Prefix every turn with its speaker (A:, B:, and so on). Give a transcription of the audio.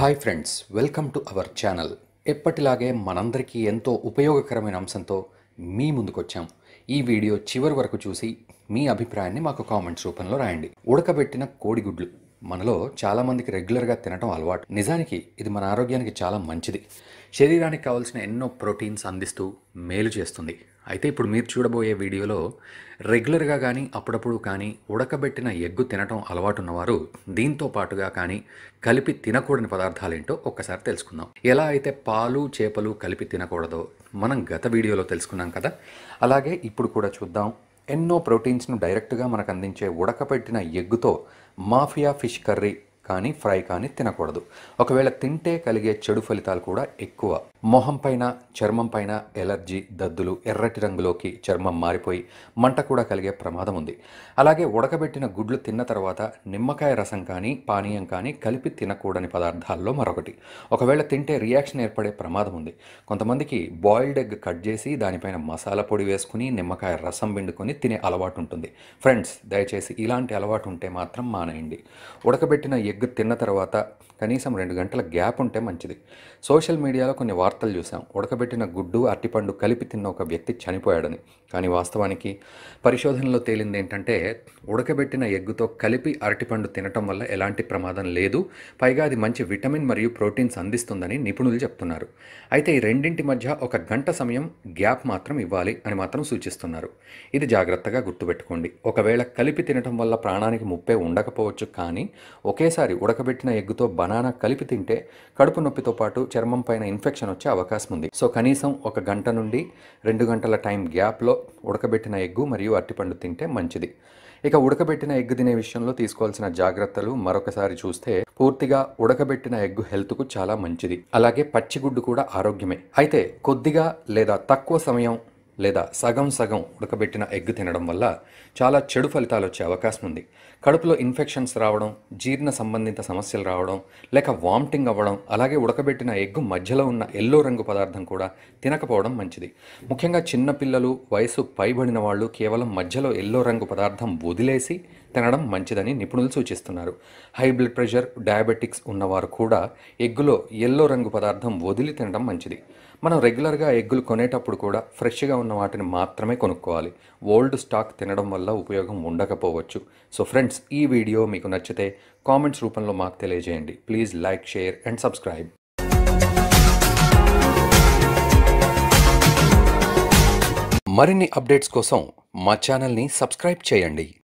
A: hi friends welcome to our channel ఎప్పటిలాగే మనందరికీ ఎంతో ఉపయోగకరమైన అంశంతో మీ ముందుకొచ్చాం ఈ వీడియో చివరి వరకు చూసి మీ అభిప్రాయాన్ని మాకు కామెంట్స్ రూపంలో రాయండి ఉడకబెట్టిన కోడిగుడ్లు మనలో చాలామందికి రెగ్యులర్గా తినడం అలవాటు నిజానికి ఇది మన ఆరోగ్యానికి చాలా మంచిది శరీరానికి కావాల్సిన ఎన్నో ప్రోటీన్స్ అందిస్తూ మేలు చేస్తుంది అయితే ఇప్పుడు మీరు చూడబోయే వీడియోలో రెగ్యులర్గా కానీ అప్పుడప్పుడు కానీ ఉడకబెట్టిన ఎగ్గు తినటం అలవాటు ఉన్నవారు దీంతో పాటుగా కానీ కలిపి తినకూడని పదార్థాలు ఏంటో ఒక్కసారి తెలుసుకుందాం ఎలా అయితే పాలు చేపలు కలిపి తినకూడదో మనం గత వీడియోలో తెలుసుకున్నాం కదా అలాగే ఇప్పుడు కూడా చూద్దాం ఎన్నో ప్రోటీన్స్ను డైరెక్ట్గా మనకు అందించే ఉడకబెట్టిన ఎగ్గుతో మాఫియా ఫిష్ కర్రీ కానీ ఫ్రై కానీ తినకూడదు ఒకవేళ తింటే కలిగే చెడు ఫలితాలు కూడా ఎక్కువ మొహం పైన చర్మం పైన ఎలర్జీ దద్దులు ఎర్రటి రంగులోకి చర్మం మారిపోయి మంట కూడా కలిగే ప్రమాదం ఉంది అలాగే ఉడకబెట్టిన గుడ్లు తిన్న తర్వాత నిమ్మకాయ రసం కానీ పానీయం కానీ కలిపి తినకూడని పదార్థాల్లో మరొకటి ఒకవేళ తింటే రియాక్షన్ ఏర్పడే ప్రమాదం ఉంది కొంతమందికి బాయిల్డ్ ఎగ్ కట్ చేసి దానిపైన మసాలా పొడి వేసుకుని నిమ్మకాయ రసం పిండుకొని తినే అలవాటు ఉంటుంది ఫ్రెండ్స్ దయచేసి ఇలాంటి అలవాటు ఉంటే మాత్రం మానేయండి ఉడకబెట్టిన ఎగ్ ఎగ్ తిన్న తర్వాత కనీసం రెండు గంటల గ్యాప్ ఉంటే మంచిది సోషల్ మీడియాలో కొన్ని వార్తలు చూసాం ఉడకబెట్టిన గుడ్డు అరటిపండు కలిపి తిన్న ఒక వ్యక్తి చనిపోయాడని కానీ వాస్తవానికి పరిశోధనలో తేలింది ఏంటంటే ఉడకబెట్టిన ఎగ్గుతో కలిపి అరటిపండు తినటం వల్ల ఎలాంటి ప్రమాదం లేదు పైగా అది మంచి విటమిన్ మరియు ప్రోటీన్స్ అందిస్తుందని నిపుణులు చెప్తున్నారు అయితే ఈ రెండింటి మధ్య ఒక గంట సమయం గ్యాప్ మాత్రం ఇవ్వాలి అని మాత్రం సూచిస్తున్నారు ఇది జాగ్రత్తగా గుర్తుపెట్టుకోండి ఒకవేళ కలిపి తినటం వల్ల ప్రాణానికి ముప్పే ఉండకపోవచ్చు కానీ ఒకేసారి ఒకసారి ఉడకబెట్టిన ఎగ్గుతో బనానా కలిపి తింటే కడుపు నొప్పితో పాటు చర్మం పైన ఇన్ఫెక్షన్ వచ్చే అవకాశం ఉంది సో కనీసం ఒక గంట నుండి రెండు గంటల టైం గ్యాప్లో ఉడకబెట్టిన ఎగ్గు మరియు అరటిపండు తింటే మంచిది ఇక ఉడకబెట్టిన ఎగ్గు తినే విషయంలో తీసుకోవాల్సిన జాగ్రత్తలు మరొకసారి చూస్తే పూర్తిగా ఉడకబెట్టిన ఎగ్ హెల్త్కు చాలా మంచిది అలాగే పచ్చిగుడ్డు కూడా ఆరోగ్యమే అయితే కొద్దిగా లేదా తక్కువ సమయం లేదా సగం సగం ఉడకబెట్టిన ఎగ్ తినడం వల్ల చాలా చెడు ఫలితాలు వచ్చే అవకాశం ఉంది కడుపులో ఇన్ఫెక్షన్స్ రావడం జీర్ణ సంబంధిత సమస్యలు రావడం లేక వామిటింగ్ అవ్వడం అలాగే ఉడకబెట్టిన ఎగ్గు మధ్యలో ఉన్న ఎల్లో రంగు పదార్థం కూడా తినకపోవడం మంచిది ముఖ్యంగా చిన్నపిల్లలు వయసు పైబడిన వాళ్ళు కేవలం మధ్యలో ఎల్లో రంగు పదార్థం వదిలేసి తినడం మంచిదని నిపుణులు సూచిస్తున్నారు హై బ్లడ్ ప్రెషర్ డయాబెటిక్స్ ఉన్నవారు కూడా ఎగ్గులో ఎల్లో రంగు పదార్థం వదిలి తినడం మంచిది మనం రెగ్యులర్గా ఎగ్గులు కొనేటప్పుడు కూడా ఫ్రెష్గా ఉన్న వాటిని మాత్రమే కొనుక్కోవాలి ఓల్డ్ స్టాక్ తినడం వల్ల ఉపయోగం ఉండకపోవచ్చు సో ఫ్రెండ్స్ ఈ వీడియో మీకు నచ్చితే కామెంట్స్ రూపంలో మాకు తెలియజేయండి please like share and subscribe మరిన్ని అప్డేట్స్ కోసం మా సబ్స్క్రైబ్ చేయండి